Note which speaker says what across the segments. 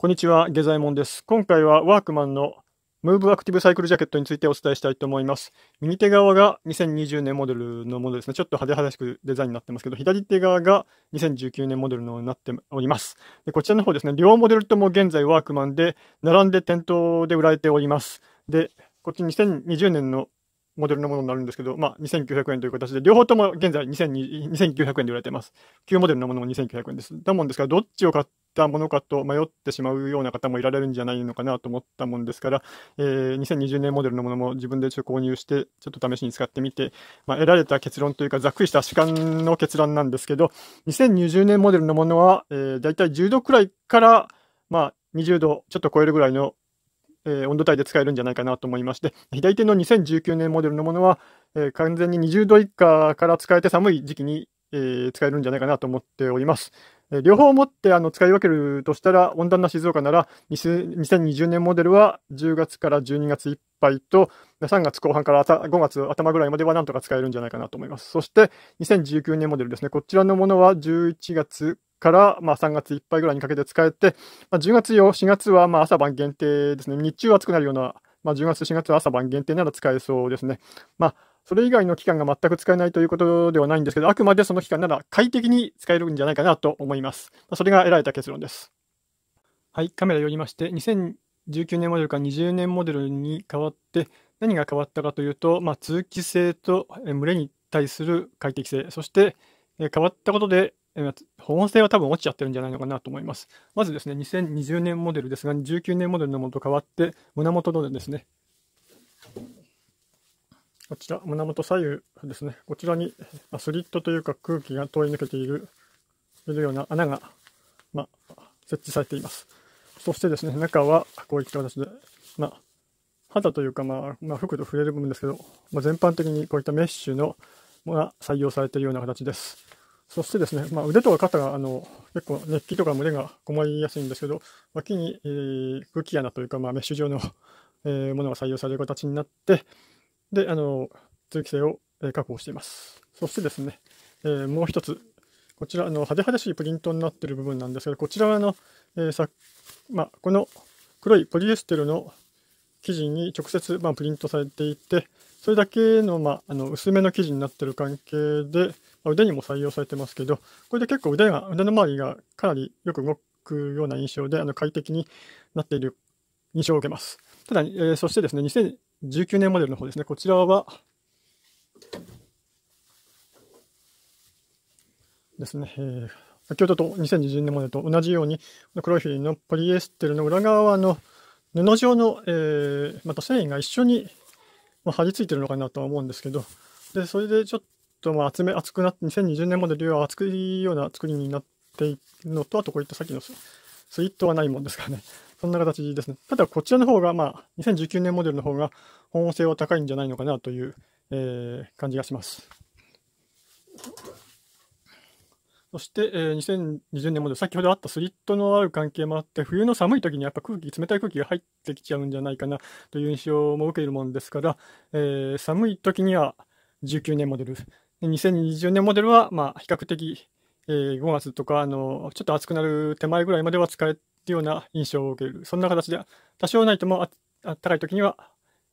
Speaker 1: こんにちは、下左衛門です。今回はワークマンのムーブアクティブサイクルジャケットについてお伝えしたいと思います。右手側が2020年モデルのものですね。ちょっと派手派手しくデザインになってますけど、左手側が2019年モデルのになっております。でこちらの方ですね、両モデルとも現在ワークマンで並んで店頭で売られております。で、こっち2020年のモデルのものになるんですけど、まあ、2900円という形で、両方とも現在2900円で売られてます。旧モデルのものも2900円です。だもんですから、どっちを買っったものかと迷ってしまうような方もいられるんじゃないのかなと思ったもんですから、えー、2020年モデルのものも自分でちょっと購入して、ちょっと試しに使ってみて、まあ、得られた結論というか、ざっくりした主観の結論なんですけど、2020年モデルのものは、えー、だいたい10度くらいから、まあ、20度ちょっと超えるぐらいのえー、温度帯で使えるんじゃないかなと思いまして、左手の2019年モデルのものは、えー、完全に20度以下から使えて寒い時期に、えー、使えるんじゃないかなと思っております。両方持ってあの使い分けるとしたら、温暖な静岡なら、2020年モデルは10月から12月いっぱいと、3月後半から5月頭ぐらいまではなんとか使えるんじゃないかなと思います。そして、2019年モデルですね。こちらのものは11月から、まあ、3月いっぱいぐらいにかけて使えて、まあ、10月よ、4月はまあ朝晩限定ですね。日中暑くなるような、まあ、10月、4月は朝晩限定なら使えそうですね。まあそれ以外の期間が全く使えないということではないんですけど、あくまでその期間なら快適に使えるんじゃないかなと思います。それが得られた結論です。はい、カメラよりまして、2019年モデルから20年モデルに変わって、何が変わったかというと、まあ、通気性と群れに対する快適性、そして変わったことで保温性は多分落ちちゃってるんじゃないのかなと思います。まずですね、2020年モデルですが、19年モデルのものと変わって、胸元のですね、こちら、胸元左右ですね。こちらにスリットというか空気が通り抜けているいるような穴が、ま設置されています。そしてですね、中はこういった形で、ま肌というか、まあ、まあ、服と触れる部分ですけど、まあ、全般的にこういったメッシュのもが採用されているような形です。そしてですね、まあ、腕とか肩があの結構熱気とか胸がこもりやすいんですけど、脇に、えー、空気穴というか、まあ、メッシュ状の、えー、ものが採用される形になって、で、あの、通気性を確保しています。そしてですね、えー、もう一つ、こちら、あの、派手派手しいプリントになっている部分なんですけど、こちらは、あの、えー、さまこの黒いポリエステルの生地に直接、まあ、プリントされていて、それだけの,、まあ、の薄めの生地になっている関係で、ま腕にも採用されてますけど、これで結構腕が腕の周りがかなりよく動くような印象で、あの快適になっている印象を受けます。ただ、えー、そしてですね、19年モデルの方ですね。こちらは、ですね、えー、先ほどと2020年モデルと同じように、黒いフィルのポリエステルの裏側の布状の、えー、また繊維が一緒に、まあ、張り付いてるのかなとは思うんですけど、でそれでちょっとまあ厚め、厚くなって、2020年モデルは厚いような作りになっているのと、あとこういったさっきのスイートはないもんですからね。そんな形ですね。ただ、こちらの方が、まあ、2019年モデルの方が保温性は高いんじゃないのかなという、えー、感じがします。そして、えー、2020年モデル、先ほどあったスリットのある関係もあって、冬の寒い時にやっぱ空気、冷たい空気が入ってきちゃうんじゃないかなという印象も受けるもんですから、えー、寒い時には19年モデル、2020年モデルは、まあ、比較的、えー、5月とか、あの、ちょっと暑くなる手前ぐらいまでは使えいうような印象を受ける。そんな形で、多少ないともあったかい時には、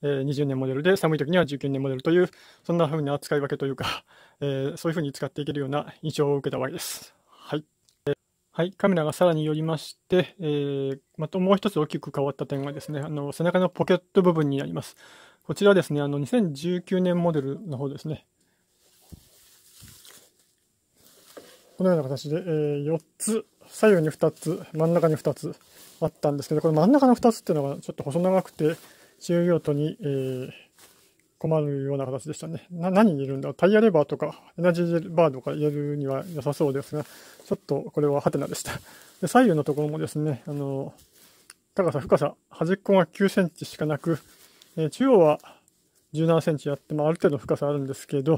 Speaker 1: えー、20年モデルで、寒い時には19年モデルという、そんな風な扱い分けというか、えー、そういう風に使っていけるような印象を受けたわけです。はい。えー、はい、カメラがさらによりまして、えー、またもう一つ大きく変わった点がですね、あの背中のポケット部分になります。こちらですね、あの2019年モデルの方ですね。このような形で、えー、4つ左右に2つ真ん中に2つあったんですけどこの真ん中の2つっていうのがちょっと細長くて自由用途に、えー、困るような形でしたね。な、何にいるんだタイヤレバーとか、エナジーバーとか入れるには良さそうですが、ちょっとこれはハテナでした。で、左右のところもですね、あの、高さ、深さ、端っこが9センチしかなく、えー、中央は17センチあって、まあ、ある程度深さあるんですけど、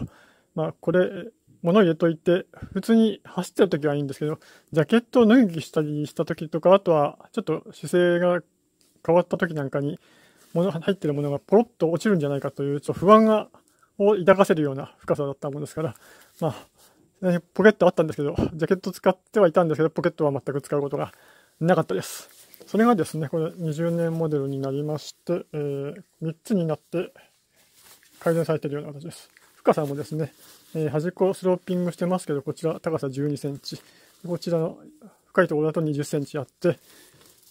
Speaker 1: まあ、これ、物を入れといて、普通に走ってる時はいいんですけど、ジャケットを脱ぎ着したりした時とか、あとはちょっと姿勢が変わった時なんかに、物入ってるものがポロッと落ちるんじゃないかという、ちょっと不安が、を抱かせるような深さだったもんですから、まあ、ポケットあったんですけど、ジャケット使ってはいたんですけど、ポケットは全く使うことがなかったです。それがですね、これ20年モデルになりまして、えー、3つになって改善されているような形です。高さもですね、えー、端っこスローピングしてますけど、こちら高さ12センチ、こちらの深いところだと20センチあって、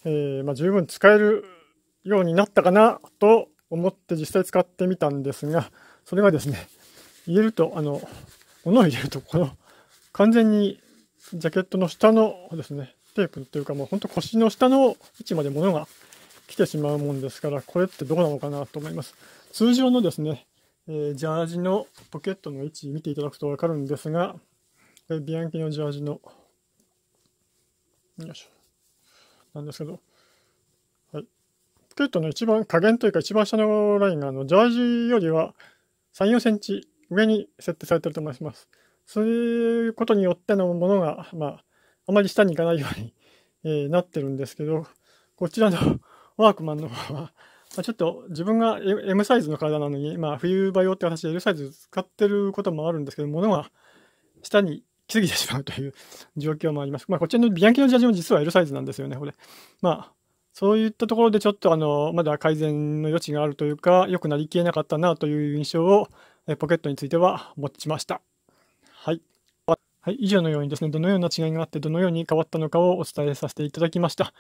Speaker 1: えー、まあ、十分使えるようになったかなと思って実際使ってみたんですが、それがですね、入れると、あの、物を入れると、この完全にジャケットの下のですね、テープというかもうほんと腰の下の位置まで物が来てしまうもんですから、これってどうなのかなと思います。通常のですね、えー、ジャージのポケットの位置見ていただくと分かるんですが、えー、ビアンキのジャージの、よいしょ、なんですけど、はい、ポケットの一番加減というか一番下のラインがあのジャージよりは3、4センチ上に設定されてると思います。そういうことによってのものが、まあ、あまり下に行かないように、えー、なってるんですけど、こちらのワークマンの方は、まあ、ちょっと自分が M サイズの体なのに、まあ、冬場用って形で L サイズ使ってることもあるんですけど、物が下に来すぎてしまうという 状況もあります。まあ、こっちのビアンキのジャージも実は L サイズなんですよね、これ。まあ、そういったところでちょっとあの、まだ改善の余地があるというか、良くなりきれなかったなという印象を、えポケットについては持ちました。はい。はい、以上のようにですね、どのような違いがあって、どのように変わったのかをお伝えさせていただきました。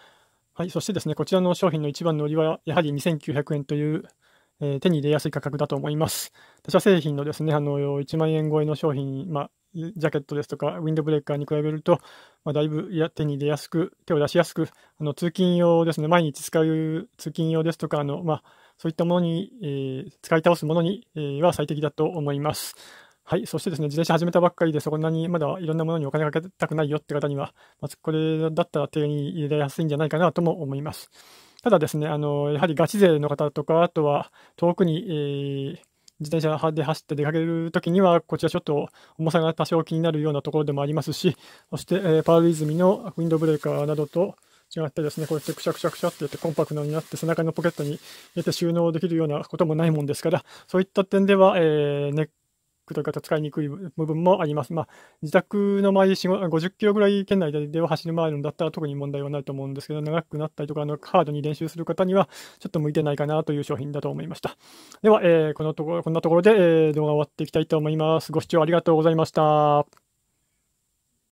Speaker 1: はい、そしてですね、こちらの商品の一番の売りは、やはり2900円という、えー、手に入れやすい価格だと思います。他社製品のですね、あの、1万円超えの商品、まあ、ジャケットですとか、ウィンドブレーカーに比べると、まあ、だいぶや手に入れやすく、手を出しやすく、あの通勤用ですね、毎日使う通勤用ですとか、あのまあ、そういったものに、えー、使い倒すものに、えー、は最適だと思います。はい。そしてですね、自転車始めたばっかりで、そんなにまだいろんなものにお金かけたくないよって方には、まずこれだったら手に入れやすいんじゃないかなとも思います。ただですね、あの、やはりガチ勢の方とか、あとは遠くに、えー、自転車で走って出かけるときには、こちらちょっと重さが多少気になるようなところでもありますし、そして、えー、パール泉のウィンドブレーカーなどと、違ってですね、こうやってくしゃくしゃくしゃって言ってコンパクトになって背中のポケットに入れて収納できるようなこともないもんですから、そういった点では、えー、ネッというか使いにくい部分もあります。まあ、自宅の前り50キロぐらい圏内では走り回るんだったら特に問題はないと思うんですけど、長くなったりとか、あのハードに練習する方にはちょっと向いてないかなという商品だと思いました。では、えー、このところ、こんなところで、え動画終わっていきたいと思います。ご視聴ありがとうございました。